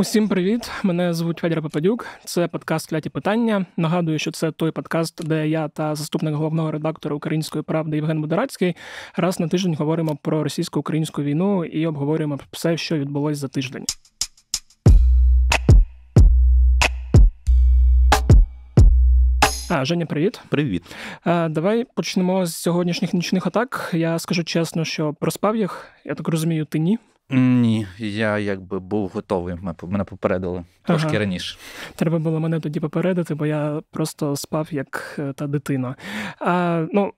Усім привіт! Мене звуть Федір Попадюк. Це подкаст Кляті питання. Нагадую, що це той подкаст, де я та заступник головного редактора Української правди Євген Модерацький раз на тиждень говоримо про російсько-українську війну і обговорюємо все, що відбулось за тиждень. А, Женя, привіт. Привіт. А, Давай почнемо з сьогоднішніх нічних атак. Я скажу чесно, що проспав їх. Я так розумію, ти ні. Ні, я якби був готовий. Мене попередили трошки ага. раніше. Треба було мене тоді попередити, бо я просто спав як е, та дитина. А, ну...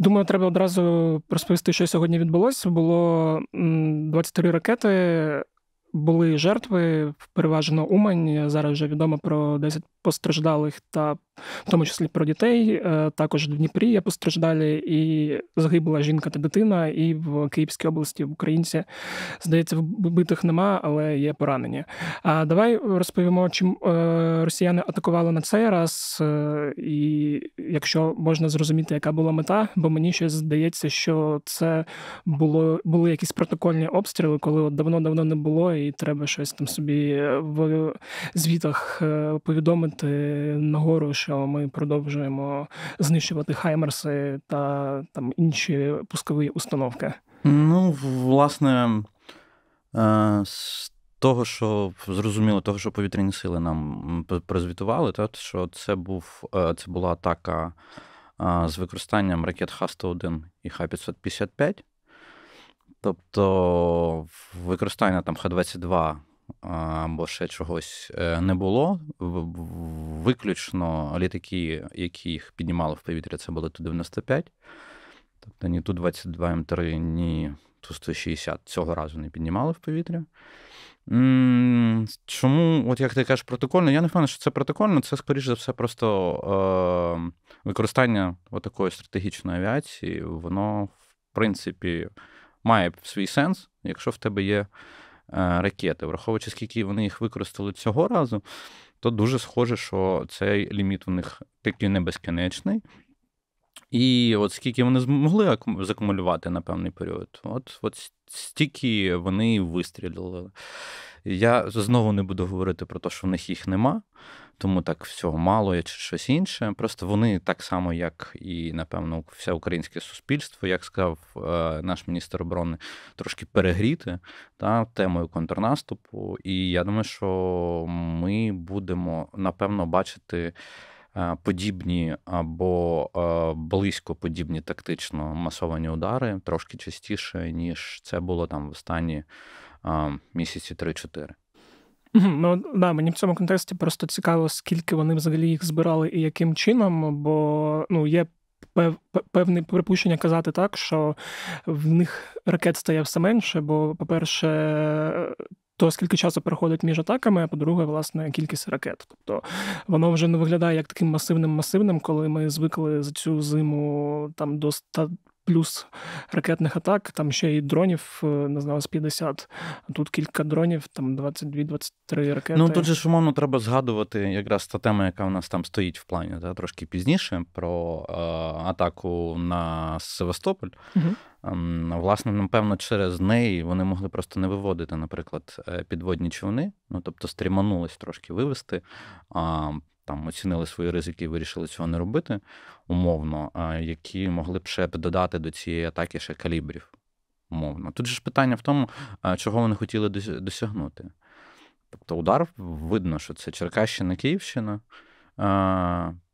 Думаю, треба одразу розповісти, що сьогодні відбулося. Було 23 ракети, були жертви, переважно Умань. Зараз вже відомо про 10 постраждалих та в тому числі про дітей. Е, також в Дніпрі є постраждалі і загибла жінка та дитина, і в Київській області в Українці здається, вбитих нема, але є поранені. А давай розповімо, чим е, росіяни атакували на цей раз, е, і якщо можна зрозуміти, яка була мета, бо мені ще здається, що це було були якісь протокольні обстріли, коли от давно-давно не було, і треба щось там собі в звітах повідомити нагору що ми продовжуємо знищувати хаймерси та там інші пускові установки. Ну, власне, е, з того, що зрозуміло, того, що повітряні сили нам прозвітували, то що це був е, це була атака е, з використанням ракет Х-101 і Х-555. Тобто використання там Х-22 або ще чогось е, не було. Виключно літаки, які їх піднімали в повітря, це були Ту-95. Тобто ні Ту-22 М3, ем ні Ту-160 цього разу не піднімали в повітря. Чому, от як ти кажеш, протокольно? Я не впевнений, що це протокольно, це, скоріш за все, просто е, використання такої стратегічної авіації, воно, в принципі, має свій сенс, якщо в тебе є Е, ракети, враховуючи, скільки вони їх використали цього разу, то дуже схоже, що цей ліміт у них таки не безкінечний. І от скільки вони змогли закумулювати на певний період, от, от стільки вони вистрілили. Я знову не буду говорити про те, що в них їх нема, тому так всього мало є чи щось інше. Просто вони так само, як і, напевно, все українське суспільство, як сказав е, наш міністр оборони, трошки перегріти та, темою контрнаступу. І я думаю, що ми будемо напевно бачити. Е, подібні або е, близько подібні тактично масовані удари трошки частіше, ніж це було там в останні місяці 3-4. Ну да, мені в цьому контексті просто цікаво, скільки вони взагалі їх збирали і яким чином, бо ну є певне припущення казати так, що в них ракет стає все менше, бо, по-перше, то скільки часу проходить між атаками, а по-друге, власне, кількість ракет. Тобто воно вже не виглядає як таким масивним масивним, коли ми звикли за цю зиму там до 100 плюс ракетних атак, там ще й дронів, не знаю, з 50. А тут кілька дронів, там 22-23 ракети. Ну тут же ж умовно треба згадувати якраз та тема, яка в нас там стоїть в плані, та, трошки пізніше про е, атаку на Севастополь. Угу. Власне, напевно, через неї вони могли просто не виводити, наприклад, е, підводні човни, ну тобто стріманулись трошки вивести там оцінили свої ризики і вирішили цього не робити умовно, які могли б ще додати до цієї атаки ще калібрів. Умовно. Тут же ж питання в тому, чого вони хотіли досягнути. Тобто, удар видно, що це Черкащина, Київщина.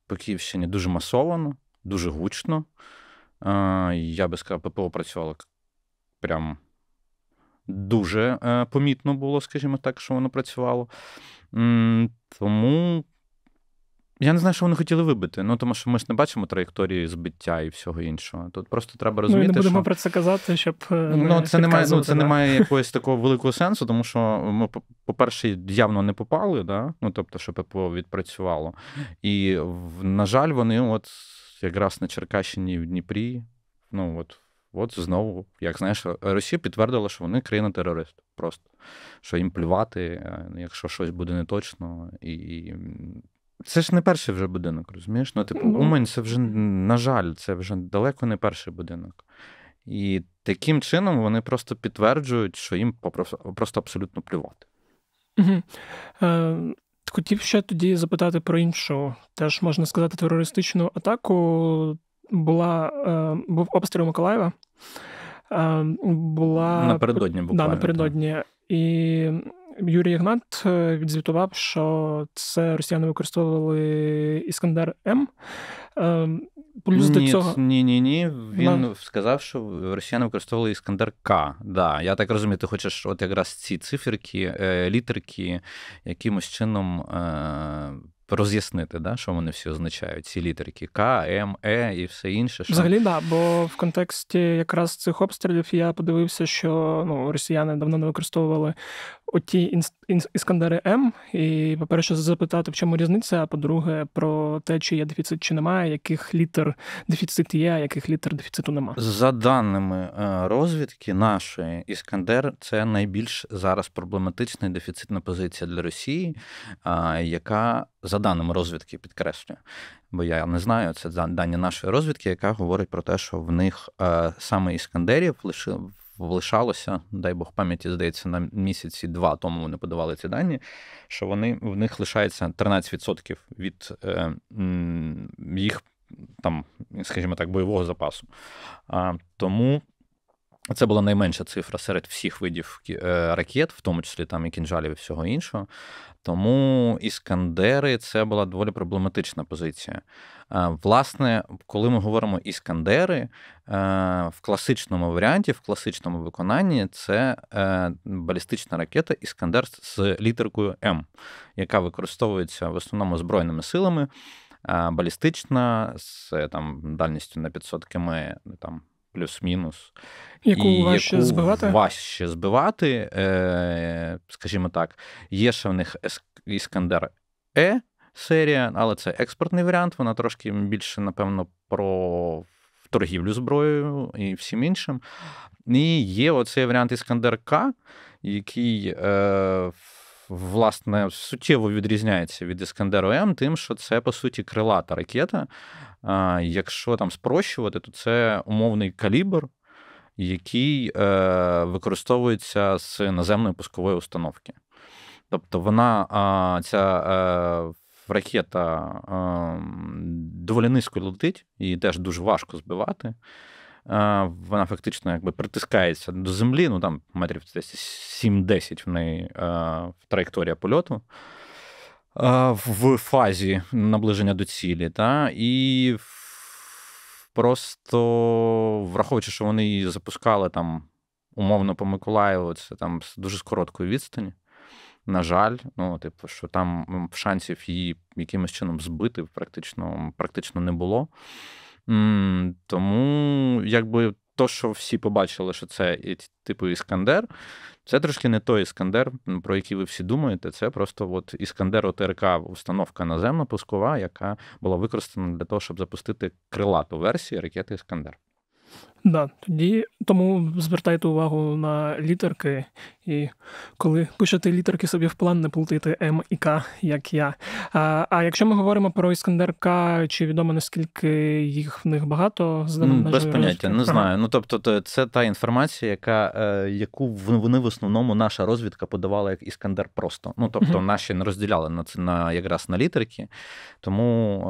По Київщині дуже масовано, дуже гучно. Я би сказав, ППО працювало прям дуже е, помітно було, скажімо так, що воно працювало. Тому я не знаю, що вони хотіли вибити. Ну тому що ми ж не бачимо траєкторії збиття і всього іншого. Тут просто треба ну, розуміти. Ми не будемо що... про це казати, щоб е, ну це немає. Ну це не має ну, якогось такого великого сенсу, тому що ми, по-перше, явно не попали, да? ну тобто, щоб ППО відпрацювало. І на жаль, вони, от якраз на Черкащині в Дніпрі, ну от. От знову, як знаєш, Росія підтвердила, що вони країна терорист. Просто що їм плювати, е, якщо щось буде неточно, і це ж не перший вже будинок, розумієш? Ну, типу, ну. Умань це вже, на жаль, це вже далеко не перший будинок. І таким чином вони просто підтверджують, що їм просто абсолютно плювати. Е, хотів ще тоді запитати про іншу, теж можна сказати, терористичну атаку. Була, е, Був обстріл Миколаєва. Е, була... Напередодні буквально. Да, напередодні. Так. І Юрій Ігнат е, відзвітував, що це росіяни використовували Іскандер М. Е, плюс ні, до цього. Ні, ні, ні. Він На... сказав, що росіяни використовували Іскандер К. Да, Я так розумію, ти хочеш от якраз ці циферки, е, літерки якимось чином роз'яснити, да, що вони всі означають, ці літерки К, М, Е і все інше. Що... Взагалі, да, бо в контексті якраз цих обстрілів я подивився, що ну, росіяни давно не використовували оті іскандери М. І, по-перше, запитати, в чому різниця, а по-друге, про те, чи є дефіцит, чи немає, яких літер дефіцит є, а яких літер дефіциту немає. За даними е, розвідки, нашої Іскандер це найбільш зараз проблематична дефіцитна позиція для Росії, яка за даними розвідки, підкреслюю, бо я не знаю це дані нашої розвідки, яка говорить про те, що в них е, саме іскандерів лише Влишалося, дай Бог пам'яті, здається, на місяці два тому вони подавали ці дані, що вони в них лишається 13% від е, м, їх там, скажімо так, бойового запасу. А, Тому це була найменша цифра серед всіх видів е, ракет, в тому числі там і кінжалів, і всього іншого. Тому іскандери це була доволі проблематична позиція. Е, власне, коли ми говоримо іскандери, е, в класичному варіанті, в класичному виконанні, це балістична ракета Іскандер з літеркою М, яка використовується в основному збройними силами. Балістична з там дальністю на 500 км, там плюс-мінус, яку і важче яку збивати, важче збивати, е, скажімо так, є ще в них іскандер Е серія, але це експортний варіант. Вона трошки більше, напевно, про торгівлю зброєю і всім іншим. І є оцей варіант іскандер К, який. Е, власне суттєво відрізняється від Іскандеру М, тим, що це по суті крилата ракета. Якщо там спрощувати, то це умовний калібр, який е, використовується з наземної пускової установки. Тобто вона ця е, ракета ем, доволі низько летить, її теж дуже важко збивати вона фактично якби притискається до землі, ну там метрів 7-10 в неї траєкторія польоту. В фазі наближення до цілі, та і просто враховуючи, що вони її запускали там умовно по Миколаєву, це там з дуже з короткої відстані. На жаль, ну, типу, що там шансів її якимось чином збити, практично, практично не було. Тому, якби то, що всі побачили, що це типу Іскандер, це трошки не той Іскандер, про який ви всі думаєте. Це просто от Іскандер ОТРК установка наземна пускова, яка була використана для того, щоб запустити крилату версію ракети Іскандер. Да, тоді тому звертайте увагу на літерки, і коли пишете літерки собі в план, не плутайте М і К, як я. А а якщо ми говоримо про Іскандер К, чи відомо наскільки їх в них багато з без поняття, не знаю. Ну тобто, це та інформація, яка е, яку вони в основному наша розвідка подавала як Іскандер просто. Ну тобто, uh наші не розділяли на це на якраз на літерки. Тому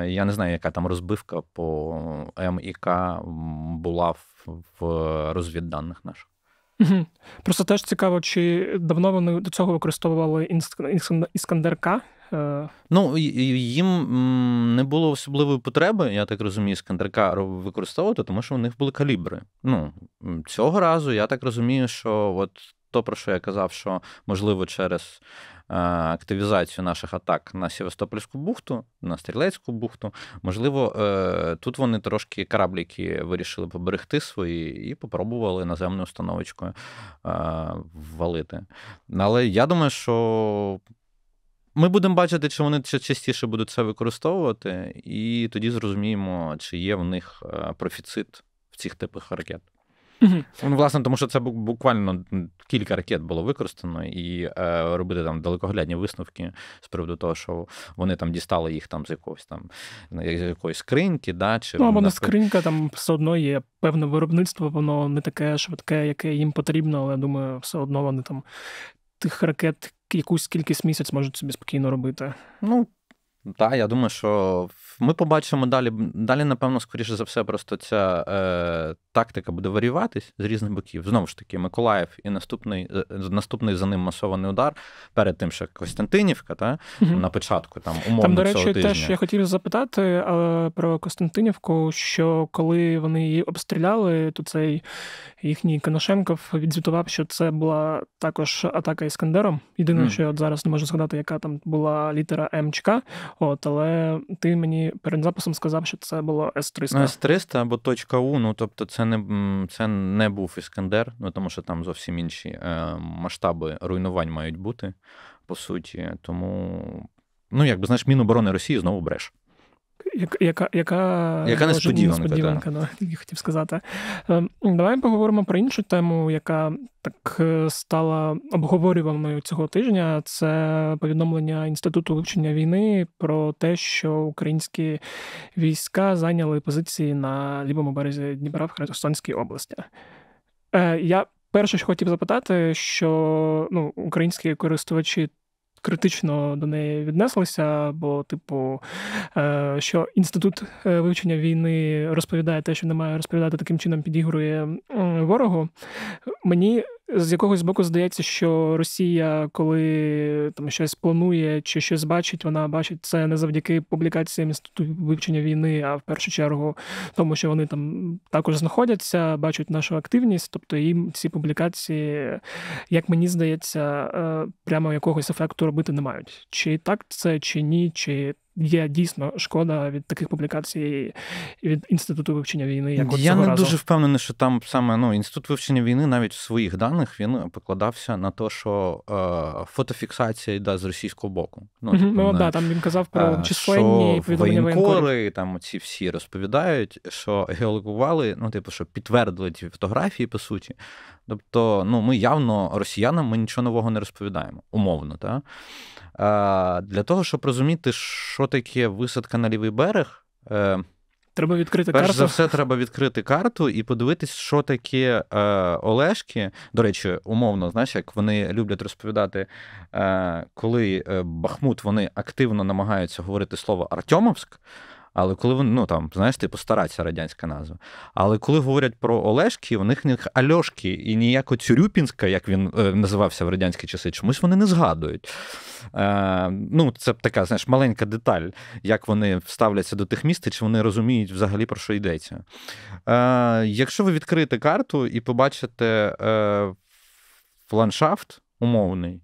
е, я не знаю, яка там розбивка по М і К була була в розвідданих наших. Просто теж цікаво, чи давно вони до цього використовували іскандерка? Е. Ну їм не було особливої потреби, я так розумію, іскандерка використовувати, тому що у них були калібри. Ну цього разу я так розумію, що от то, про що я казав, що можливо через Е, активізацію наших атак на Севастопольську бухту, на Стрілецьку бухту. Можливо, е, тут вони трошки корабліки вирішили поберегти свої і попробували наземною установочкою е, ввалити. Але я думаю, що. Ми будемо бачити, чи вони частіше будуть це використовувати, і тоді зрозуміємо, чи є в них профіцит в цих типах ракет. Ну, Власне, тому що це буквально кілька ракет було використано, і е, робити там далекоглядні висновки з приводу того, що вони там дістали їх там з якогось там ну, з якоїсь скриньки, да, чи ну, або на скринька там все одно є певне виробництво, воно не таке швидке, яке їм потрібно, але я думаю, все одно вони там тих ракет. Якусь кількість місяць можуть собі спокійно робити. Ну, так, я думаю, що ми побачимо далі. Далі, напевно, скоріше за все, просто ця е, тактика буде варіюватись з різних боків. Знову ж таки, Миколаїв і наступний е, наступний за ним масований удар перед тим, що Костянтинівка, та угу. на початку там умовно Там, до речі, цього тижня. теж я хотів запитати але про Костянтинівку, що коли вони її обстріляли, то цей їхній Коношенков відзвітував, що це була також атака Іскандером. Єдине, mm. що я от зараз не можу згадати, яка там була літера МЧК. От, Але ти мені перед записом сказав, що це було С-300. С-300 або точка У, ну тобто, це не це не був Іскандер, ну тому що там зовсім інші е, масштаби руйнувань мають бути, по суті. Тому, ну якби знаєш, Міноборони Росії знову бреш яка яка, яка несподіванка. несподіванка да. Да, ну, я хотів сказати. Ем, давай поговоримо про іншу тему, яка так е, стала обговорюваною цього тижня. Це повідомлення інституту вивчення війни про те, що українські війська зайняли позиції на лівому березі Дніпра в Херсонській області. Е, я перше, що хотів запитати, що ну, українські користувачі критично до неї віднеслися, бо, типу, е, що інститут е, вивчення війни розповідає те, що не має розповідати таким чином, підігрує ворогу. Мені з якогось боку здається, що Росія, коли там щось планує чи щось бачить, вона бачить це не завдяки публікаціям інституту вивчення війни, а в першу чергу тому, що вони там також знаходяться, бачать нашу активність. Тобто їм ці публікації, як мені здається, е, прямо якогось ефекту робити не мають. Чи так це, чи ні, чи є дійсно шкода від таких публікацій від інституту вивчення війни. Як я не разу. дуже впевнений, що там саме ну інститут вивчення війни, навіть в своїх даних він покладався на те, що е, фотофіксація йде з російського боку. Ну mm-hmm. ну да, там він казав про е, численні повідомлення воєнкори, Там ці всі розповідають, що геологували, ну типу, що підтвердили ті фотографії по суті. Тобто, ну ми явно росіянам ми нічого нового не розповідаємо, умовно, та для того, щоб розуміти, що таке висадка на лівий берег. Е, треба відкрити Перш карту. за все, треба відкрити карту і подивитись, що таке е, Олешки. До речі, умовно, знаєш, як вони люблять розповідати, е, коли Бахмут вони активно намагаються говорити слово Артьомовськ. Але коли вони, ну там, знаєш, типу стараться радянська назва. Але коли говорять про Олешки, в них них Альошки і ніяко Цюрюпінська, як він е, називався в радянські часи, чомусь вони не згадують. Е, Ну, Це така знаєш, маленька деталь, як вони ставляться до тих міст, і чи вони розуміють взагалі про що йдеться. Е, Якщо ви відкриєте карту і побачите е, ландшафт умовний,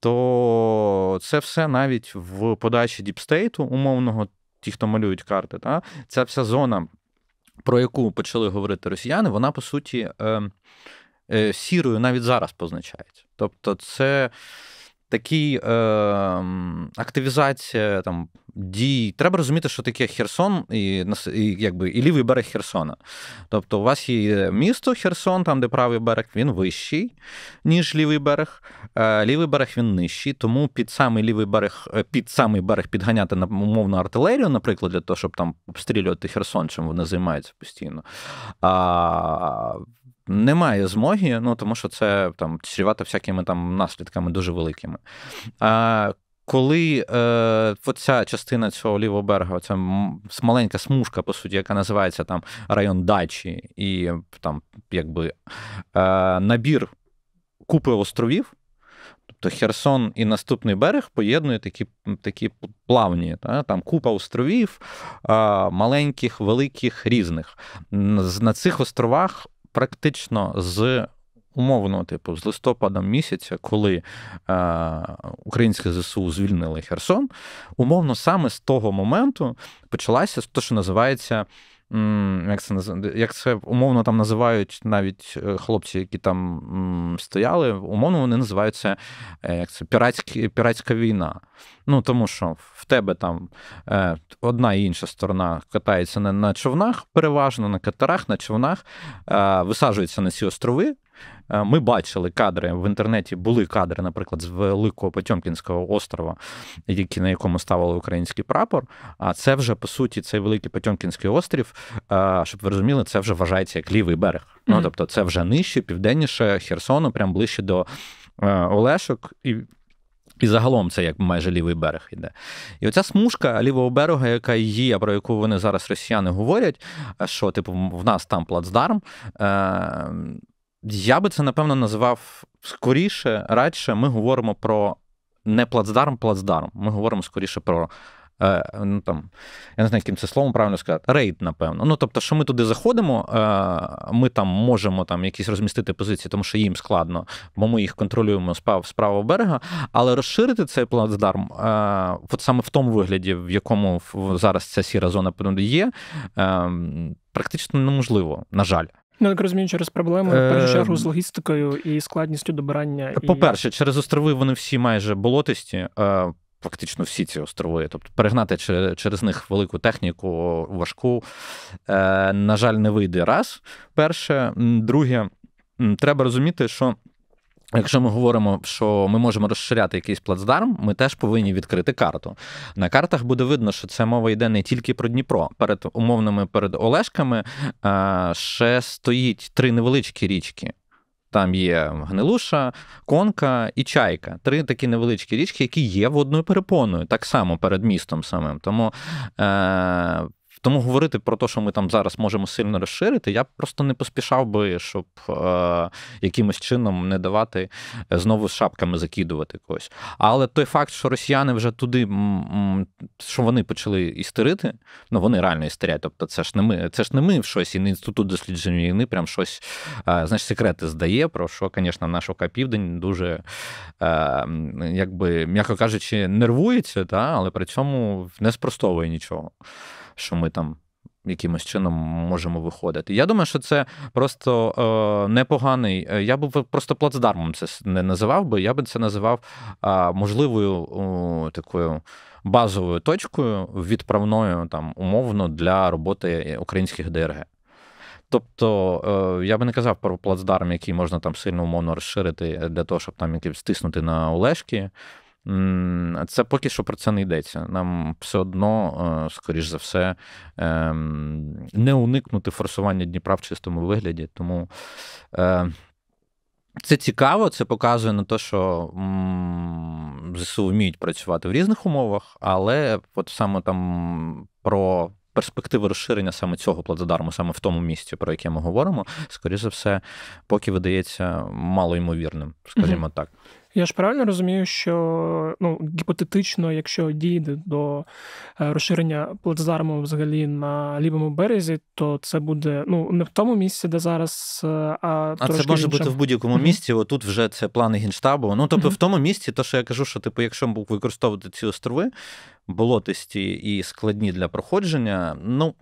то це все навіть в подачі діпстейту умовного ті, хто малюють карти, та ця вся зона, про яку почали говорити росіяни, вона по суті е, е, сірою навіть зараз позначається. Тобто, це такий е, активізація там дій. Треба розуміти, що таке Херсон і і, якби, і лівий берег Херсона. Тобто, у вас є місто Херсон, там, де правий берег, він вищий, ніж лівий берег. Е, лівий берег він нижчий, тому під самий лівий берег, е, під самий берег підганяти на умовну артилерію, наприклад, для того, щоб там обстрілювати Херсон, чим вони займаються постійно. А, немає змоги, ну тому що це там чрівато всякими там наслідками дуже великими. А коли е, ця частина цього лівого берега, ця маленька смужка, по суті, яка називається там район дачі, і там якби е, набір купи островів, тобто Херсон і наступний берег поєднують такі такі плавні, та, там купа островів, е, маленьких, великих, різних. На цих островах практично з умовно, типу, з листопада місяця, коли е, українське ЗСУ звільнили Херсон, умовно, саме з того моменту почалася те, що називається. Як це як це умовно там називають навіть е, хлопці, які там стояли, умовно вони називаються е, як це, піратські, піратська війна. Ну тому що в тебе там е, одна і інша сторона катається не на човнах, переважно на катерах, на човнах, висаджується на ці острови, Е, ми бачили кадри в інтернеті, були кадри, наприклад, з Великого Потьомкінського острова, які на якому ставили український прапор. А це вже по суті цей великий Потьомкінський острів. Е, щоб ви розуміли, це вже вважається як лівий берег. Mm-hmm. Ну тобто, це вже нижче, південніше Херсону, прям ближче до е, Олешок. і і загалом це як майже лівий берег йде. І оця смужка лівого берега, яка є, про яку вони зараз росіяни говорять, що типу в нас там плацдарм. Я би це напевно назвав скоріше, радше ми говоримо про не плацдарм, плацдарм. Ми говоримо скоріше про е, ну там, я не знаю, яким це словом правильно сказати, рейд, напевно. Ну тобто, що ми туди заходимо, е, ми там можемо там якісь розмістити позиції, тому що їм складно, бо ми їх контролюємо з правого берега. Але розширити цей плацдарм, е, от саме в тому вигляді, в якому зараз ця сіра зона є, ем, практично неможливо, на жаль. Ну, як розумію, через проблеми в першу е, чергу з логістикою і складністю добирання. По-перше, і... через острови вони всі майже болотисті, фактично всі ці острови. Тобто, перегнати через них велику техніку, важку, е, на жаль, не вийде раз. Перше, друге, треба розуміти, що. Якщо ми говоримо, що ми можемо розширяти якийсь плацдарм, ми теж повинні відкрити карту. На картах буде видно, що це мова йде не тільки про Дніпро. Перед умовними перед Олешками е, ще стоїть три невеличкі річки. Там є Гнилуша, Конка і Чайка. Три такі невеличкі річки, які є водною перепоною, так само перед містом самим. Тому е, тому говорити про те, що ми там зараз можемо сильно розширити, я просто не поспішав би, щоб е, якимось чином не давати е, знову з шапками закидувати когось. Але той факт, що росіяни вже туди, що вони почали істерити, ну вони реально істерять. Тобто, це ж не ми, це ж не ми в щось, і не інститут дослідження війни, прям щось е, знаєш, секрети здає, про що, звісно, наш ОК Південь дуже, е, якби, м'яко кажучи, нервується, та, але при цьому не спростовує нічого що ми там. Якимось чином можемо виходити. Я думаю, що це просто е, непоганий. Е, я би просто плацдармом це не називав, би, я би це називав е, можливою е, такою базовою точкою, відправною там умовно для роботи українських ДРГ. Тобто е, я би не казав про плацдарм, який можна там сильно умовно розширити для того, щоб там якось стиснути на Олешки. Це поки що про це не йдеться. Нам все одно, е, скоріш за все, ем, не уникнути форсування Дніпра в чистому вигляді. Тому е, це цікаво, це показує на те, що ЗСУ вміють працювати в різних умовах, але от саме там про. Перспективи розширення саме цього плацдарму, саме в тому місці, про яке ми говоримо, скоріше за все, поки видається малоймовірним, скажімо так. Я ж правильно розумію, що ну, гіпотетично, якщо дійде до е, розширення плацдарму взагалі на лівому березі, то це буде ну не в тому місці, де зараз, е, а а це може іншим. бути в будь-якому mm-hmm. місці. Отут вже це плани генштабу. Ну тобто mm-hmm. в тому місці, то що я кажу, що типу, якщо використовувати ці острови болотисті і складні для проходження, ну.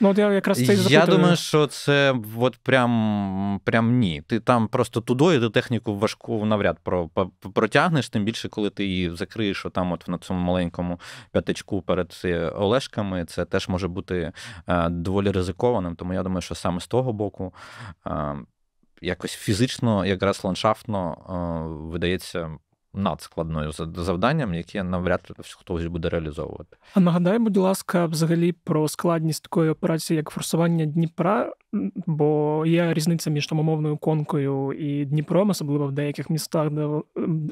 Ну, от я якраз це і запитую. Я думаю, що це от прям прям ні. Ти там просто тудою до техніку важку навряд протягнеш, тим більше, коли ти її закриєш отам от на цьому маленькому п'ятачку перед Олешками, це теж може бути е, доволі ризикованим. Тому я думаю, що саме з того боку. Е, якось фізично, якраз ландшафтно е, видається надскладною завданням, яке навряд чи хтось буде реалізовувати. А нагадай, будь ласка, взагалі про складність такої операції, як форсування Дніпра, бо є різниця між там умовною конкою і Дніпром, особливо в деяких містах, де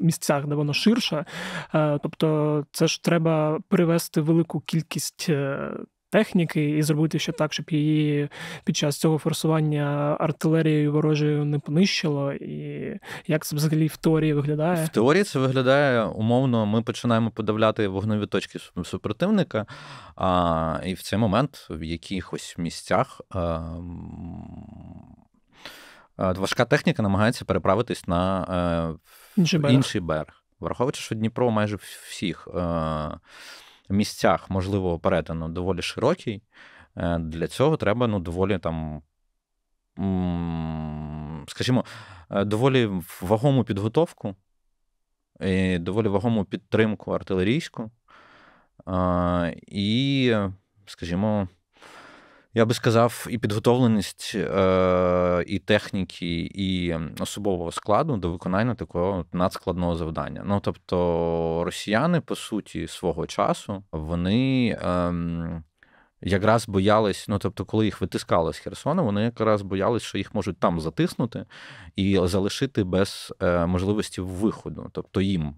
місцях, де воно ширше. Е, тобто, це ж треба привести велику кількість е, техніки, і зробити ще так, щоб її під час цього форсування артилерією ворожою не понищило, і як це взагалі в теорії виглядає? В теорії це виглядає умовно. Ми починаємо подавляти вогневі точки супротивника. А, І в цей момент в якихось місцях. А, Важка техніка намагається переправитись на е, інший берег. Інший берег. Враховуючи, що Дніпро майже всіх е, місцях можливого перетину доволі широкий. Е, для цього треба ну, доволі там, скажімо, е, доволі вагому підготовку, і доволі вагому підтримку артилерійську. Е, і, скажімо, я би сказав, і підготовленість е, і техніки, і особового складу до виконання такого надскладного завдання. Ну тобто, росіяни, по суті, свого часу, вони ем, якраз боялись, ну тобто, коли їх витискали з Херсона, вони якраз боялись, що їх можуть там затиснути і залишити без е, можливості виходу. Тобто їм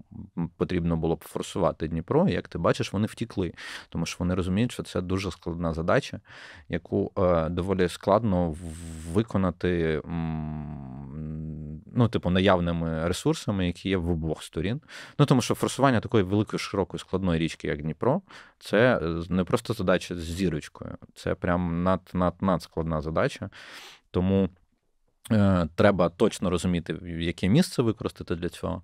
потрібно було б форсувати Дніпро. і, Як ти бачиш, вони втікли, тому що вони розуміють, що це дуже складна задача, яку е, доволі складно виконати ну, типу, наявними ресурсами, які є в обох сторін. Ну тому що форсування такої великої широкої складної річки, як Дніпро, це е, не просто задача з зірочкою, це прям над, над, надскладна задача. Тому. Е, треба точно розуміти, яке місце використати для цього.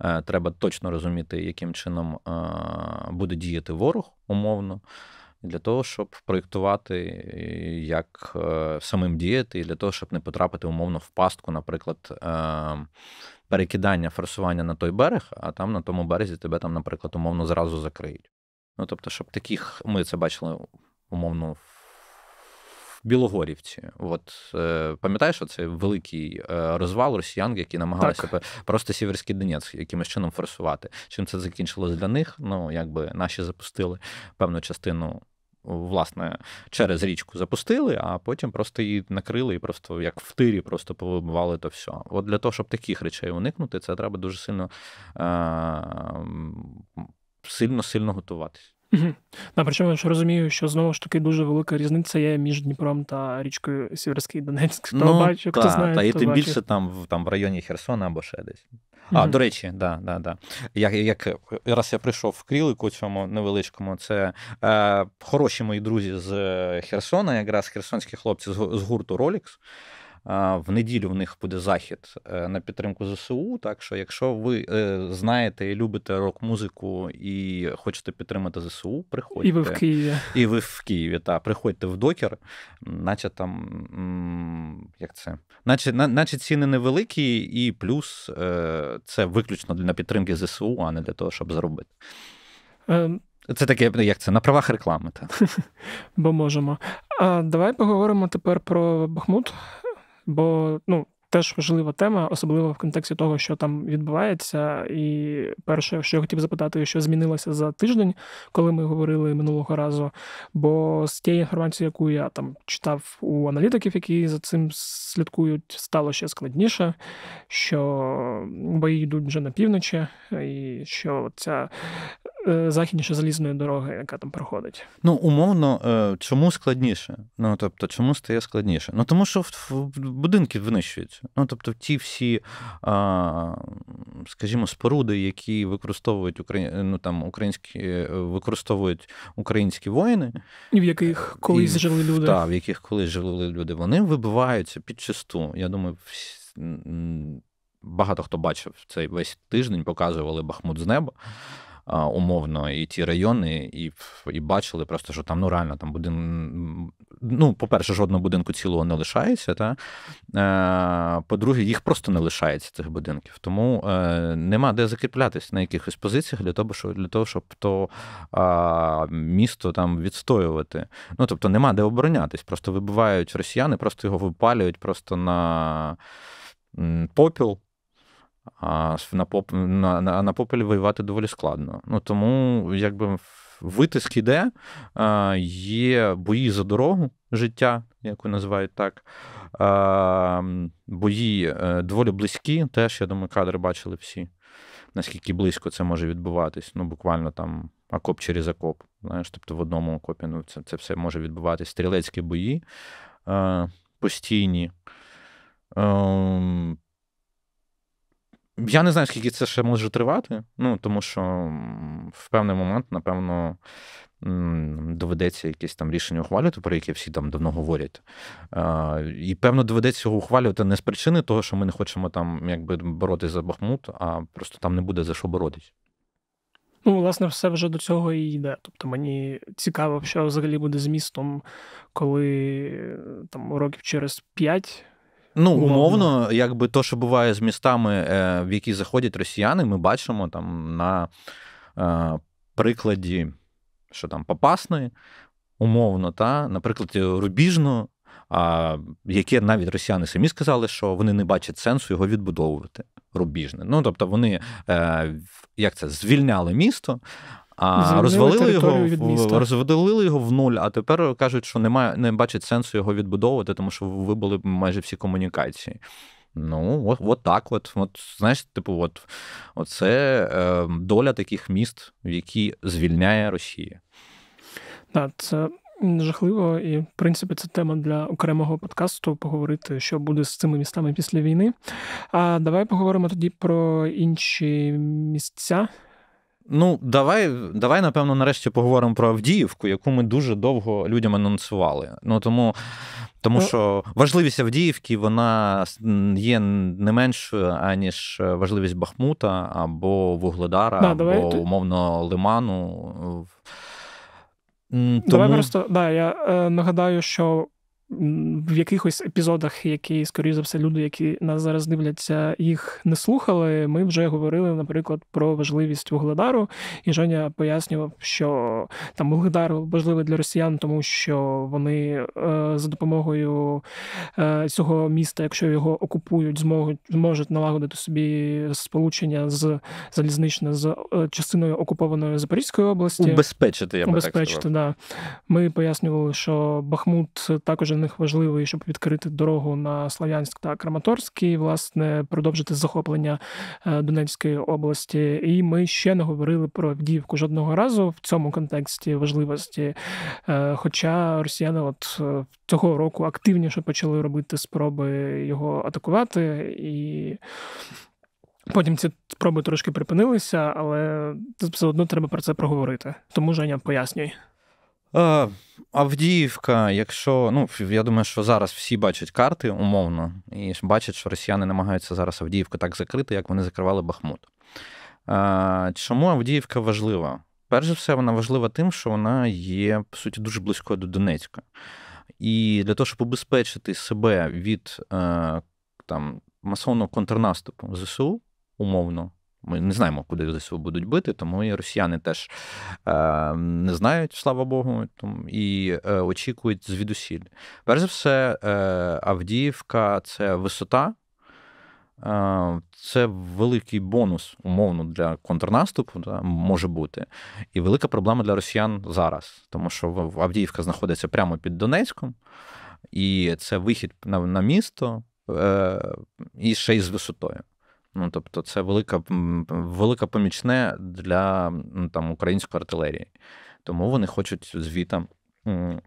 Е, треба точно розуміти, яким чином буде діяти ворог умовно для того, щоб проєктувати, е, як е, самим діяти, і для того, щоб не потрапити умовно в пастку, наприклад, ем, перекидання форсування на той берег, а там на тому березі тебе там, наприклад, умовно зразу закриють. Ну тобто, щоб таких ми це бачили умовно в. Білогорівці. От е, пам'ятаєш оцей великий е, розвал росіян, які намагалися так. просто Сіверський Донець якимось чином форсувати. Чим це закінчилось для них? Ну якби наші запустили певну частину. Власне, через річку запустили, а потім просто її накрили і просто як в тирі просто повибивали то все. От для того, щоб таких речей уникнути, це треба дуже сильно е, сильно-сильно готуватися. Угу. Да, причому я ж розумію, що знову ж таки дуже велика різниця є між Дніпром та річкою Сіверський Донецьк. Хто ну, бачив, та, хто знає, та, і тим більше там в там в районі Херсона або ще десь. А, угу. до речі, да, да, да. Як, як раз я прийшов в крілику цьому невеличкому, це е, хороші мої друзі з е, Херсона, якраз херсонські хлопці з, з гурту Ролікс. В неділю в них буде захід е, на підтримку ЗСУ. Так що, якщо ви е, знаєте і любите рок-музику і хочете підтримати ЗСУ, приходьте. І ви в Києві. І ви в Києві, так, приходьте в докер, наче там як це? Наче наче ціни невеликі, і плюс е, це виключно для підтримки ЗСУ, а не для того, щоб заробити. Um... Це таке, як це на правах реклами, бо можемо. А давай поговоримо тепер про Бахмут бо ну. Теж важлива тема, особливо в контексті того, що там відбувається. І перше, що я хотів запитати, що змінилося за тиждень, коли ми говорили минулого разу. Бо з тієї інформації, яку я там читав у аналітиків, які за цим слідкують, стало ще складніше, що бої йдуть вже на півночі, і що ця Е, західніше залізної дороги, яка там проходить. Ну, умовно, е, чому складніше? Ну, тобто, чому стає складніше? Ну, тому що будинки винищуються. Ну, тобто, ті всі, скажімо, споруди, які використовують Украї... Ну, там, українські е, використовують українські воїни, і в яких колись і... жили люди. Так, в яких колись жили люди, вони вибиваються під чисту. Я думаю, всі... Багато хто бачив цей весь тиждень, показували Бахмут з неба умовно, і ті райони, і і бачили просто, що там ну реально там будин... Ну, по-перше, жодного будинку цілого не лишається. Та? Е, по-друге, їх просто не лишається цих будинків. Тому е, нема де закріплятися на якихось позиціях для того, щоб для того, щоб то місто там відстоювати. Ну тобто нема де оборонятись. Просто вибивають росіяни, просто його випалюють просто на попіл. А на поп... на, на, на попель воювати доволі складно. Ну Тому якби витиск іде, є бої за дорогу життя, яку називають так. Бої е, доволі близькі, теж, я думаю, кадри бачили всі. Наскільки близько це може відбуватись, ну буквально там окоп через окоп. Знаєш, тобто в одному окопі ну, це це все може відбуватись. Стрілецькі бої е, постійні. Е, я не знаю, скільки це ще може тривати, ну тому що в певний момент, напевно, доведеться якесь там рішення ухвалювати, про яке всі там давно говорять. І певно, доведеться його ухвалювати не з причини того, що ми не хочемо там якби боротися за Бахмут, а просто там не буде за що боротись. Ну, власне, все вже до цього і йде. Тобто мені цікаво, що взагалі буде з містом, коли там років через п'ять. 5... Ну, умовно, якби то, що буває з містами, е, в які заходять росіяни, ми бачимо там на е, прикладі, що там попасне, умовно, та, наприклад, е, Рубіжно, яке навіть росіяни самі сказали, що вони не бачать сенсу його відбудовувати рубіжне. Ну, тобто, вони як це звільняли місто. А розвалили його від міста. розвалили його в нуль. А тепер кажуть, що немає не бачить сенсу його відбудовувати, тому що вибили майже всі комунікації. Ну, от, от так. От, от знаєш, типу, от оце е, доля таких міст, які звільняє Росія. Так, це жахливо, і в принципі це тема для окремого подкасту поговорити, що буде з цими містами після війни. А давай поговоримо тоді про інші місця. Ну, давай, давай, напевно, нарешті поговоримо про Авдіївку, яку ми дуже довго людям анонсували. Ну тому тому ну, що важливість Авдіївки вона є не меншою, аніж е, важливість Бахмута або Вугледара, да, або давай. умовно Лиману. Тому... Давай просто да, я е, нагадаю, що в якихось епізодах, які, скоріш за все, люди, які нас зараз дивляться, їх не слухали. Ми вже говорили, наприклад, про важливість Вугледару. І Женя пояснював, що там Вугледар важливий для росіян, тому що вони е, за допомогою е, цього міста, якщо його окупують, зможуть зможуть налагодити собі сполучення з залізничне з е, частиною окупованої Запорізької області. Убезпечити я би Убезпечити, так сказав. да. Ми пояснювали, що Бахмут також них важливий, щоб відкрити дорогу на Слов'янськ та Краматорськ і, власне, продовжити захоплення е, Донецької області. І ми ще не говорили про Авдіївку жодного разу в цьому контексті важливості. Е, хоча росіяни от е, цього року активніше почали робити спроби його атакувати і. Потім ці спроби трошки припинилися, але все одно треба про це проговорити. Тому Женя пояснюй. Е, Авдіївка, якщо ну я думаю, що зараз всі бачать карти умовно, і бачать, що росіяни намагаються зараз Авдіївку так закрити, як вони закривали Бахмут. Е, чому Авдіївка важлива? Перш за все, вона важлива тим, що вона є по суті дуже близькою до Донецька. І для того, щоб убезпечити себе від е, там масовного контрнаступу ЗСУ, умовно, ми не знаємо, куди ЗСУ будуть бити, тому і росіяни теж е, не знають, слава Богу, і е, очікують звідусіль. Перш за все, е, Авдіївка це висота, е, це великий бонус, умовно, для контрнаступу да, може бути. І велика проблема для росіян зараз, тому що Авдіївка знаходиться прямо під Донецьком, і це вихід на, на місто е, і ще й з висотою. Ну, тобто, це велика велика помічне для ну, там, української артилерії. Тому вони хочуть звіта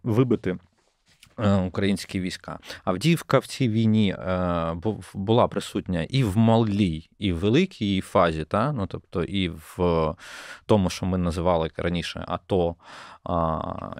вибити Е, українські війська Авдіївка в цій війні е, була присутня і в малій, і в великій фазі, та ну тобто, і в тому, що ми називали раніше АТО,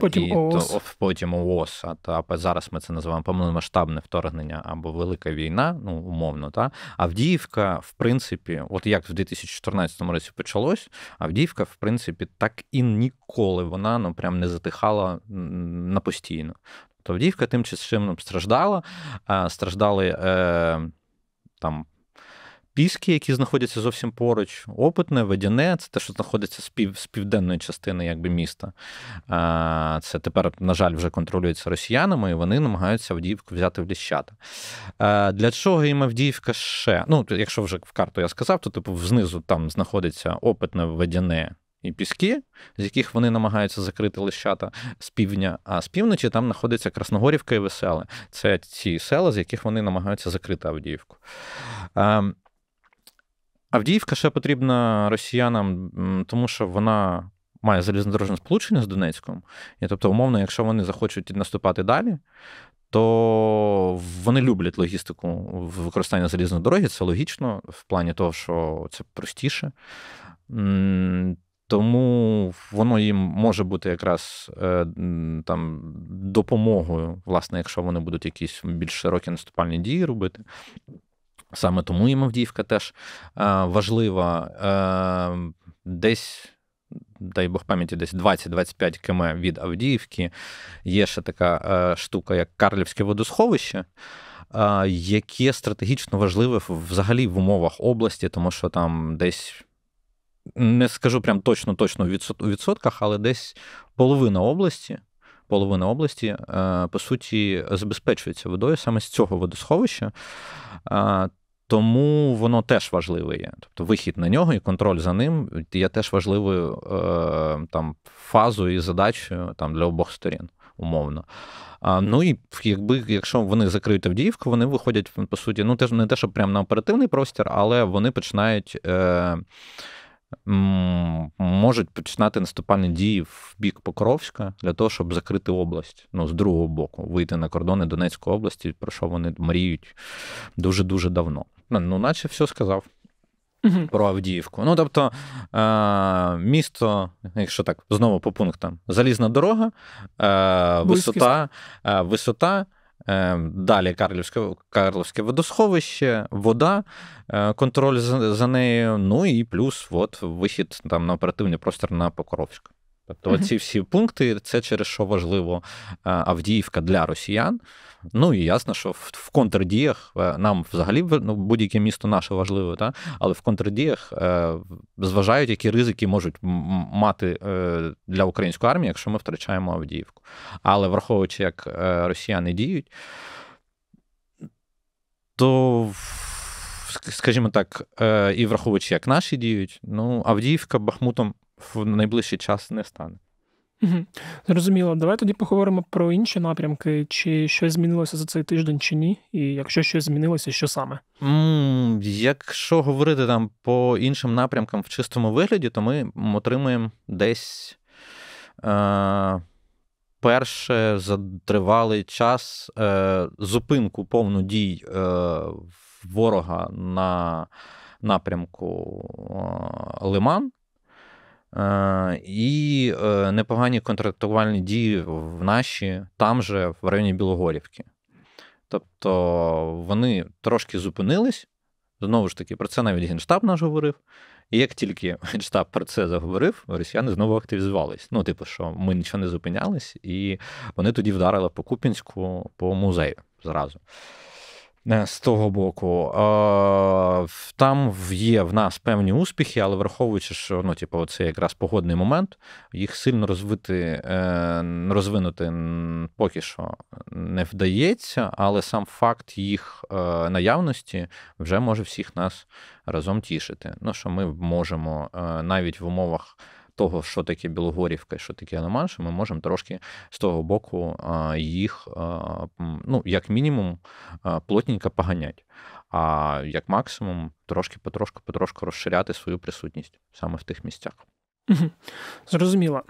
потім і ООС. То, потім ООС, та зараз ми це називаємо повномасштабне вторгнення або велика війна, ну умовно, та Авдіївка, в принципі, от як в 2014 році почалось, Авдіївка, в принципі, так і ніколи вона ну прям не затихала на постійно. Тобто Авдіївка тим чином ну, страждала, страждали е, там. Піски, які знаходяться зовсім поруч, опитне, водяне, це те, що знаходиться з, пів, з південної частини якби, міста. Це тепер, на жаль, вже контролюється росіянами, і вони намагаються Авдіївку взяти в Ліщата. Для чого їм Авдіївка ще? Ну, якщо вже в карту я сказав, то типу знизу там знаходиться опитне, водяне і піски, з яких вони намагаються закрити лищата з півдня, а з півночі там знаходиться Красногорівка і Веселе. Це ці села, з яких вони намагаються закрити Авдіївку. Ем, Авдіївка ще потрібна росіянам, тому що вона має залізнодорожне сполучення з Донецьком. І тобто, умовно, якщо вони захочуть наступати далі. То вони люблять логістику використання залізної дороги, це логічно в плані того, що це простіше. Тому воно їм може бути якраз е, там допомогою, власне, якщо вони будуть якісь більш широкі наступальні дії робити. Саме тому і Мавдіївка теж е, важлива е, десь. Дай Бог пам'яті, десь 20-25 км від Авдіївки є ще така е, штука, як Карлівське водосховище, е, яке стратегічно важливе взагалі в умовах області, тому що там десь не скажу прям точно точно в відсотках, але десь половина області. Половина області, е, по суті, забезпечується водою саме з цього водосховища, е, тому воно теж важливе є. Тобто вихід на нього і контроль за ним є теж важливою е, там фазою і задачею там для обох сторін, умовно. Ну і якби якщо вони закриють Авдіївку, вони виходять по суті, ну не те, що прямо на оперативний простір, але вони починають можуть починати наступальні дії в бік Покровська для того, щоб закрити область. Ну, з другого боку, вийти на кордони Донецької області, про що вони мріють дуже-дуже давно. Ну, ну наче все сказав. Про Авдіївку. Ну, тобто, е- місто, якщо так, знову по пунктам, залізна дорога, е- висота, е- висота Ем, далі Карлівське Карлівське водосховище, вода, е, контроль за, за нею, ну і плюс от, вихід там на оперативний простір на Покровськ. Тобто ці всі пункти це через що важливо е, Авдіївка для росіян. Ну і ясно, що в, в контрдіях е, нам взагалі ну, будь-яке місто наше важливе, та? але в контрдіях е, зважають, які ризики можуть мати е, для української армії, якщо ми втрачаємо Авдіївку. Але враховуючи, як е, росіяни діють, то скажімо так, е, і враховуючи, як наші діють, ну Авдіївка Бахмутом в найближчий час не стане. Угу. Зрозуміло, давай тоді поговоримо про інші напрямки, чи щось змінилося за цей тиждень чи ні, і якщо щось змінилося, що саме? м якщо говорити там по іншим напрямкам в чистому вигляді, то ми отримуємо десь е- перше за тривалий час е- зупинку повну дій е- ворога на напрямку е, Лиман. Е, і е, непогані контрактувальні дії в наші там же, в районі Білогорівки. Тобто вони трошки зупинились. Знову ж таки, про це навіть Генштаб наш говорив. І як тільки Генштаб про це заговорив, росіяни знову активізувались. Ну, типу, що ми нічого не зупинялись, і вони тоді вдарили по Купінську, по музею зразу. Е, з того боку, там є в нас певні успіхи, але враховуючи, що ну, типу, це якраз погодний момент, їх сильно розвити, е, розвинути поки що не вдається, але сам факт їх е, наявності вже може всіх нас разом тішити. Ну, Що ми можемо навіть в умовах того, що таке Білогорівка, що таке Яноманша, ми можемо трошки з того боку їх, ну, як мінімум, плотненько поганять. А як максимум трошки потрошку потрошку розширяти свою присутність саме в тих місцях. Зрозуміло.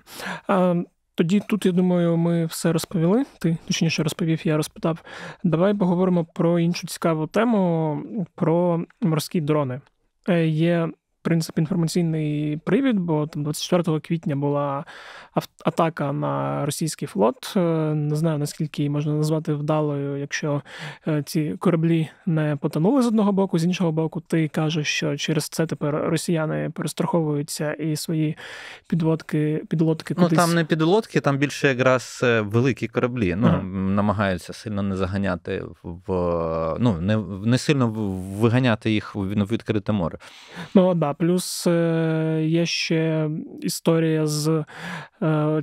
Тоді тут, я думаю, ми все розповіли. Ти точніше розповів, я розпитав. Давай поговоримо про іншу цікаву тему: про морські дрони. Е, є Принцип інформаційний привід, бо там 24 квітня була авто атака на російський флот. Е, не знаю наскільки її можна назвати вдалою, якщо е, ці кораблі не потонули з одного боку, з іншого боку, ти кажеш, що через це тепер росіяни перестраховуються і свої підводки, підлодки кудись... Ну, там не підлодки, там більше якраз е, великі кораблі. Ну ага. намагаються сильно не заганяти в ну не не сильно виганяти їх в відкрите море. Ну да, плюс є ще історія з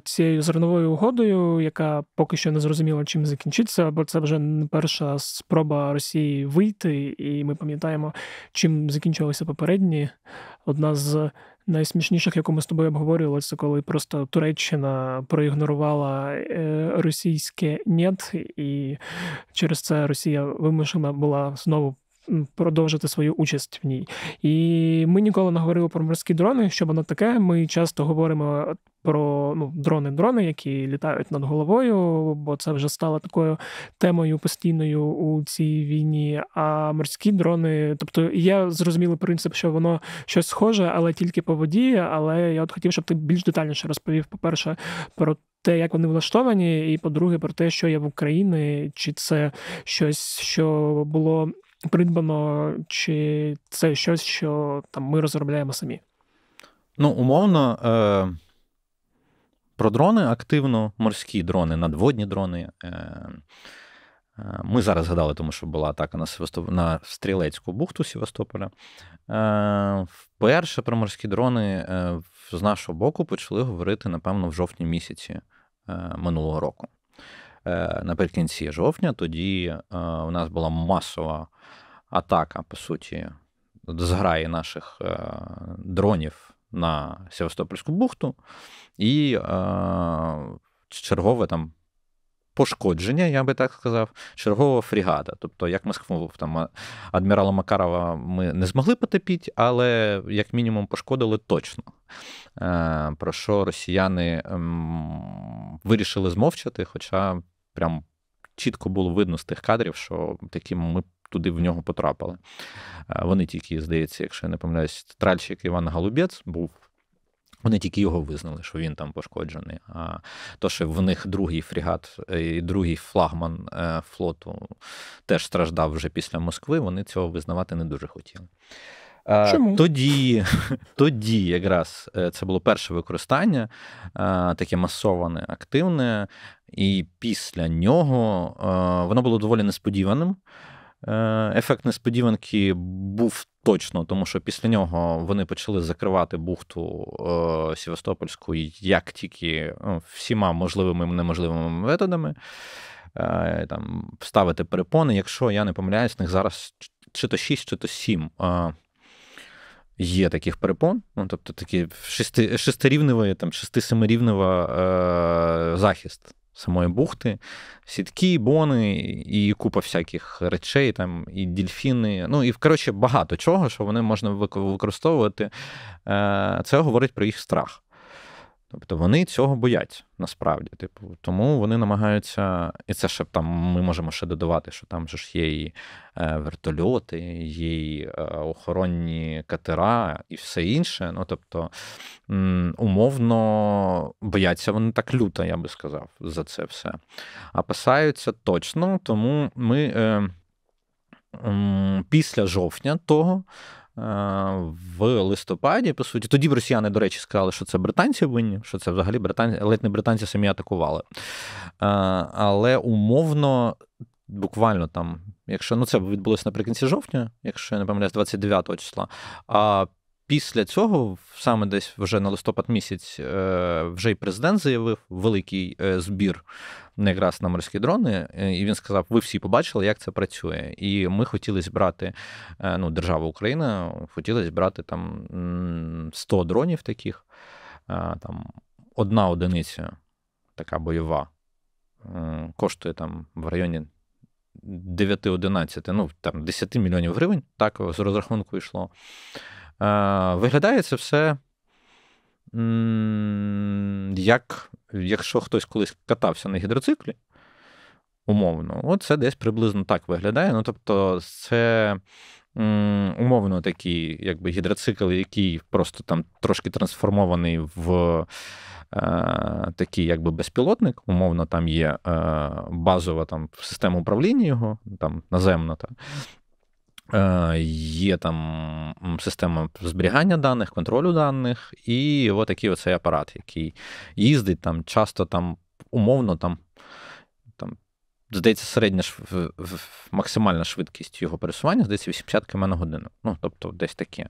цією зерновою угодою, яка поки що не зрозуміла, чим закінчиться, бо це вже не перша спроба Росії вийти, і ми пам'ятаємо, чим закінчилися попередні. Одна з найсмішніших, яку ми з тобою обговорювали, це коли просто Туреччина проігнорувала е, російське «нєт», і через це Росія вимушена була знову продовжити свою участь в ній. І ми ніколи не говорили про морські дрони, що воно таке. Ми часто говоримо про ну, дрони-дрони, які літають над головою, бо це вже стало такою темою постійною у цій війні. А морські дрони, тобто є зрозумілий принцип, що воно щось схоже, але тільки по воді. Але я от хотів, щоб ти більш детальніше розповів, по-перше, про те, як вони влаштовані, і по-друге, про те, що є в Україні, чи це щось, що було придбано, чи це щось, що там ми розробляємо самі? Ну, умовно, е- про дрони активно морські дрони, надводні дрони. Е-, е ми зараз згадали, тому що була атака на Севастоп... на стрілецьку бухту Севастополя. Е, вперше про морські дрони е, з нашого боку почали говорити, напевно, в жовтні місяці минулого року. Е, наприкінці жовтня, тоді е, у нас була масова атака, по суті, зграї наших е, дронів на Севастопольську бухту, і чергове там пошкодження, я би так сказав, чергова фрігада. Тобто, як Москву там адмірала Макарова ми не змогли потопити, але як мінімум пошкодили точно. Е, про що росіяни ем, вирішили змовчати, хоча прям чітко було видно з тих кадрів, що таким ми. Туди в нього потрапили. Е, вони тільки, здається, якщо я не помиляюсь, тральщик Іван Голубець був вони тільки його визнали, що він там пошкоджений. А то, що в них другий фрігат е, і другий флагман е, флоту теж страждав вже після Москви, вони цього визнавати не дуже хотіли. Чому? Тоді, тоді якраз е, це було перше використання, таке масоване, активне, і після нього воно було доволі несподіваним. Е, ефект несподіванки був точно, тому що після нього вони почали закривати бухту е, Севастопольську як тільки ну, всіма можливими і неможливими методами. Е, там, Ставити перепони. Якщо я не помиляюсь, в них зараз чи то 6, чи то 7 е, є таких перепон. Ну, Тобто такі шести, шестирівневий, там, шести-семирівнева е, захист самої бухти, сітки, бони, і купа всяких речей, там, і дільфіни. Ну і коротше багато чого, що вони можна використовувати. Е, це говорить про їх страх. Тобто вони цього бояться насправді. Типу, Тому вони намагаються, і це ще там ми можемо ще додавати, що там же ж є і е, вертольоти, є і е, охоронні катера і все інше. Ну тобто, умовно бояться вони так люто, я би сказав, за це все. А писаються точно, тому ми. Е, після жовтня того Е, в листопаді, по суті, тоді б росіяни, до речі, сказали, що це британці винні, що це взагалі британці, ледь не британці самі атакували. Е, але умовно, буквально там, якщо ну це відбулося наприкінці жовтня, якщо я не помиляюсь, 29 числа. А після цього, саме десь вже на листопад місяць, е, вже й президент заявив великий е, збір якраз на морські дрони, е, і він сказав: Ви всі побачили, як це працює. І ми хотіли збирати ну, держава Україна, хотіла збирати там 100 дронів таких, там одна одиниця, така бойова, коштує там в районі. 9-11, ну там 10 мільйонів гривень, так з розрахунку йшло. Виглядає це все, як якщо хтось колись катався на гідроциклі, умовно, от це десь приблизно так виглядає. Ну, тобто, це. Умовно, такий якби гідроцикл, який просто там трошки трансформований в е, такий якби безпілотник. Умовно, там є е, базова там, система управління його, там наземна. Та. Е, є там система зберігання даних, контролю даних, і отакий оцей апарат, який їздить там часто там умовно там. там Здається, середня максимальна швидкість його пересування, здається, 80 км на годину. Ну, тобто, десь таке.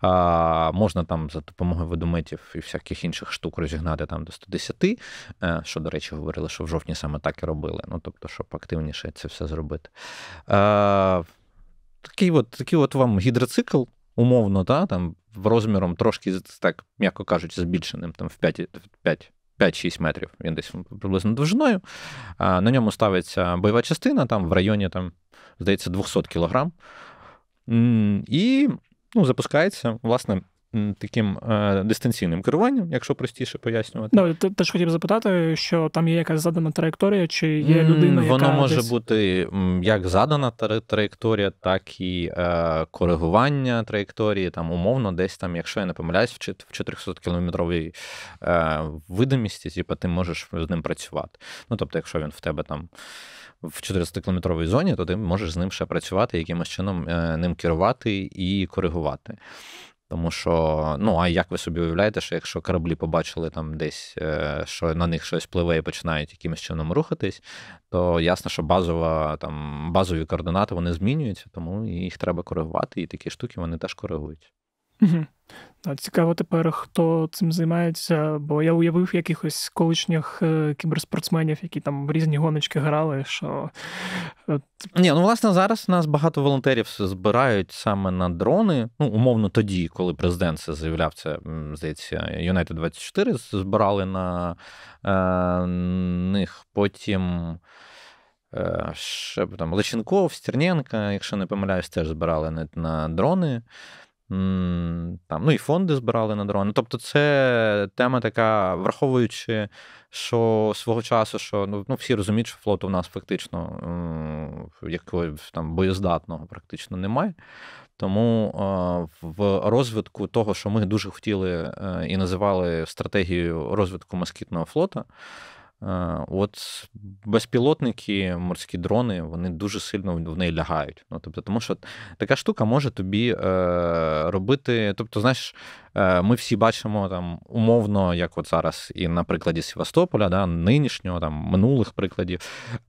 А, Можна там за допомогою водометів і всяких інших штук розігнати там до 110, е, що, до речі, говорили, що в жовтні саме так і робили. Ну, тобто, щоб активніше це все зробити. А, е, такий от такий от вам гідроцикл, умовно, та, там, розміром трошки, так, м'яко кажучи, збільшеним там, в 5, 6 метрів, він десь приблизно довжиною. На ньому ставиться бойова частина, там в районі, там, здається, 200 кілограм. І ну, запускається, власне, таким е, дистанційним керуванням, якщо простіше пояснювати. Да, ну, ти теж хотів запитати, що там є якась задана траєкторія, чи є людина. яка Воно може десь... бути як задана траєкторія, так і е, коригування траєкторії, там умовно, десь там, якщо я не помиляюсь, в 400 кілометровій е, видимісті, типу, ти можеш з ним працювати. Ну, тобто, якщо він в тебе там. В 400-кілометровій зоні, то ти можеш з ним ще працювати, якимось чином ним керувати і коригувати. Тому що, ну, а як ви собі уявляєте, що якщо кораблі побачили там десь, е, що на них щось пливе і починають якимось чином рухатись, то ясно, що базова, там, базові координати вони змінюються, тому їх треба коригувати, і такі штуки вони теж коригують. Ну, цікаво тепер, хто цим займається, бо я уявив якихось колишніх е, кіберспортсменів, які там в різні гоночки грали. що... Е, Ні, ну власне зараз нас багато волонтерів збирають саме на дрони. Ну, умовно, тоді, коли президент це заявляв, це здається, United 24 збирали на е, них потім. Е, ще там Лещенков, Стерненка, якщо не помиляюсь, теж збирали на, на дрони. Там, Ну і фонди збирали на дрони. Ну, тобто, це тема така, враховуючи що свого часу, що ну, ну всі розуміють, що флоту в нас фактично якогось там боєздатного практично немає. Тому в розвитку того, що ми дуже хотіли е, і називали стратегією розвитку москітного флота. Е, от безпілотники, морські дрони, вони дуже сильно в неї лягають. Ну, тобто, Тому що така штука може тобі е, робити. Тобто, знаєш, е, ми всі бачимо там умовно, як от зараз, і на прикладі Севастополя, да, нинішнього, там, минулих прикладів,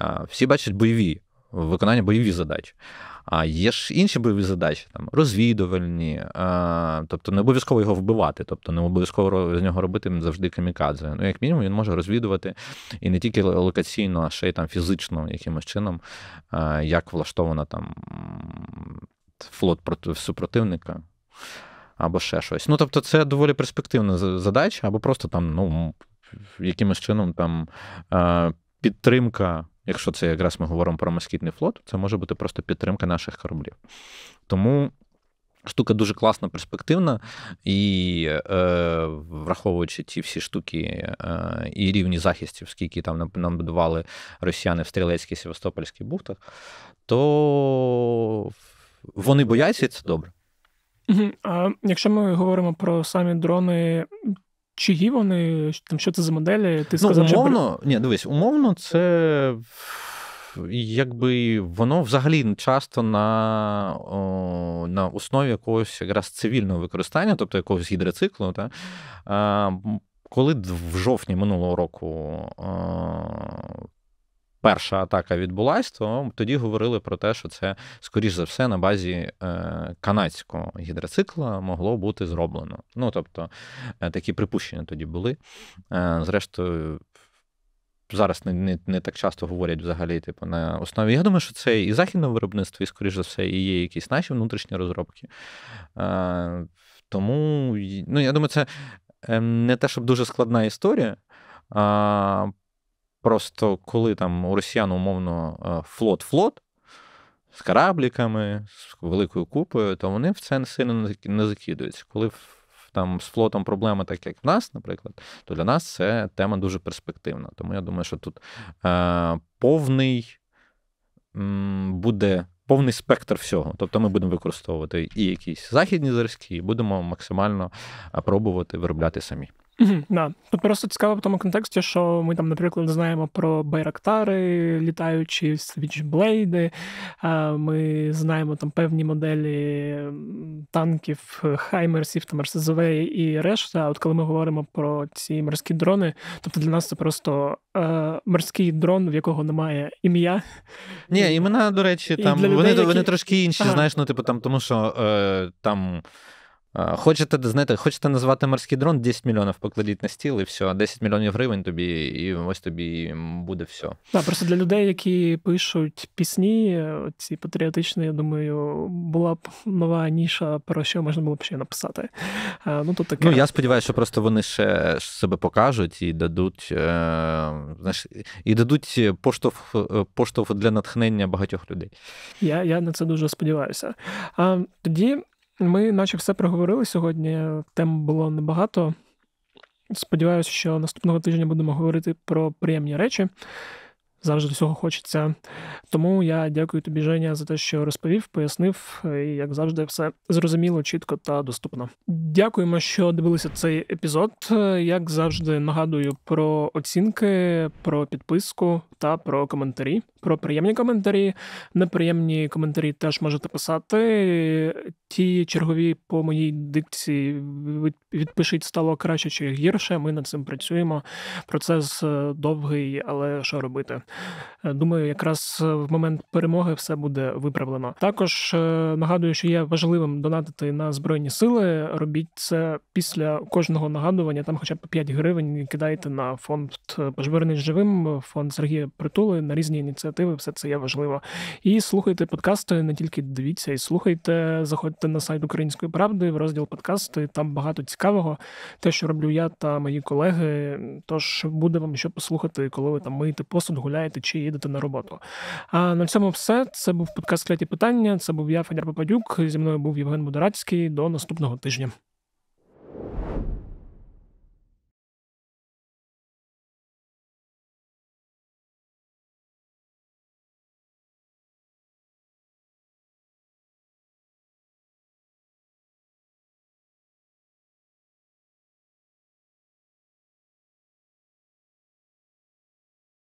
е, всі бачать бойові, виконання бойові задач. А є ж інші бойові задачі, там розвідувальні, а, тобто не обов'язково його вбивати, тобто не обов'язково з нього робити завжди камікадзе. Ну, як мінімум, він може розвідувати і не тільки локаційно, а ще й там фізично якимось чином, а, як влаштована там флот проти супротивника. Або ще щось. Ну, тобто, це доволі перспективна задача, або просто там, ну, якимось чином там підтримка Якщо це якраз ми говоримо про москітний флот, це може бути просто підтримка наших кораблів. Тому. Штука дуже класно перспективна, і е, враховуючи ті всі штуки е, і рівні захистів, скільки там нам будували росіяни в стрілецькій Севастопольській бухтах, то вони бояться і це добре. А Якщо ми говоримо про самі дрони, Чиї вони, там, що це за моделі? Ти ну, сказав, ну, умовно, що... ні, дивись, умовно, це якби воно взагалі часто на о, на основі якогось якраз цивільного використання, тобто якогось гідроциклу. Та? А, коли в жовтні минулого року. А, перша атака відбулася, то тоді говорили про те, що це, скоріш за все, на базі е, канадського гідроцикла могло бути зроблено. Ну тобто е, такі припущення тоді були. Е, зрештою. Зараз не не, не так часто говорять взагалі, типу, на основі. Я думаю, що це і західне виробництво, і, скоріш за все, і є якісь наші внутрішні розробки. Е, Тому ну, я думаю, це ем, не те, щоб дуже складна історія. А, Просто коли там у росіян, умовно, е, флот-флот з корабліками, з великою купою, то вони в це сильно не закидуються. Коли там з флотом проблема, так як в нас, наприклад, то для нас це тема дуже перспективна. Тому я думаю, що тут е, повний м, буде повний спектр всього. Тобто ми будемо використовувати і якісь західні зразки, і будемо максимально е, пробувати виробляти самі да. Тут просто цікаво в тому контексті, що ми там, наприклад, знаємо про байрактари, літаючі свічблейди, ми знаємо там певні моделі танків, хаймерсів, там РСЗВ і решта. А от коли ми говоримо про ці морські дрони, тобто для нас це просто е, морський дрон, в якого немає ім'я. Ні, імена, до речі, там вони, людей, вони які... трошки інші, ага. знаєш, ну типу там, тому що е, там. Хочете знаєте, хочете назвати морський дрон, 10 мільйонів покладіть на стіл, і все, 10 мільйонів гривень тобі, і ось тобі буде все. Да, Просто для людей, які пишуть пісні, ці патріотичні, я думаю, була б нова ніша, про що можна було б ще написати. Ну, то таке. ну я сподіваюся, що просто вони ще себе покажуть і дадуть е, знаєш, і дадуть поштовх поштовх для натхнення багатьох людей. Я я на це дуже сподіваюся. А, Тоді. Ми, наче, все проговорили сьогодні. Тем було небагато. Сподіваюся, що наступного тижня будемо говорити про приємні речі. Завжди всього хочеться. Тому я дякую тобі, Женя, за те, що розповів, пояснив, і як завжди, все зрозуміло, чітко та доступно. Дякуємо, що дивилися цей епізод. Як завжди, нагадую про оцінки, про підписку та про коментарі про приємні коментарі. Неприємні коментарі теж можете писати. Ті чергові по моїй дикції відпишіть стало краще чи гірше. Ми над цим працюємо. Процес е, довгий, але що робити? Е, думаю, якраз е, в момент перемоги все буде виправлено. Також нагадую, що є важливим донатити на збройні сили. Робіть це після кожного нагадування. Там, хоча б 5 гривень, кидайте на фонд Пожбирений живим, фонд Сергія Притули на різні ініціативи ініціативи, все це є важливо. І слухайте подкасти, не тільки дивіться, і слухайте. Заходьте на сайт Української правди в розділ подкасти. Там багато цікавого. Те, що роблю я та мої колеги. Тож буде вам що послухати, коли ви там миєте посуд, гуляєте чи їдете на роботу. А на цьому все. Це був подкаст «Кляті питання. Це був я, Федір Попадюк. Зі мною був Євген Бударацький. До наступного тижня.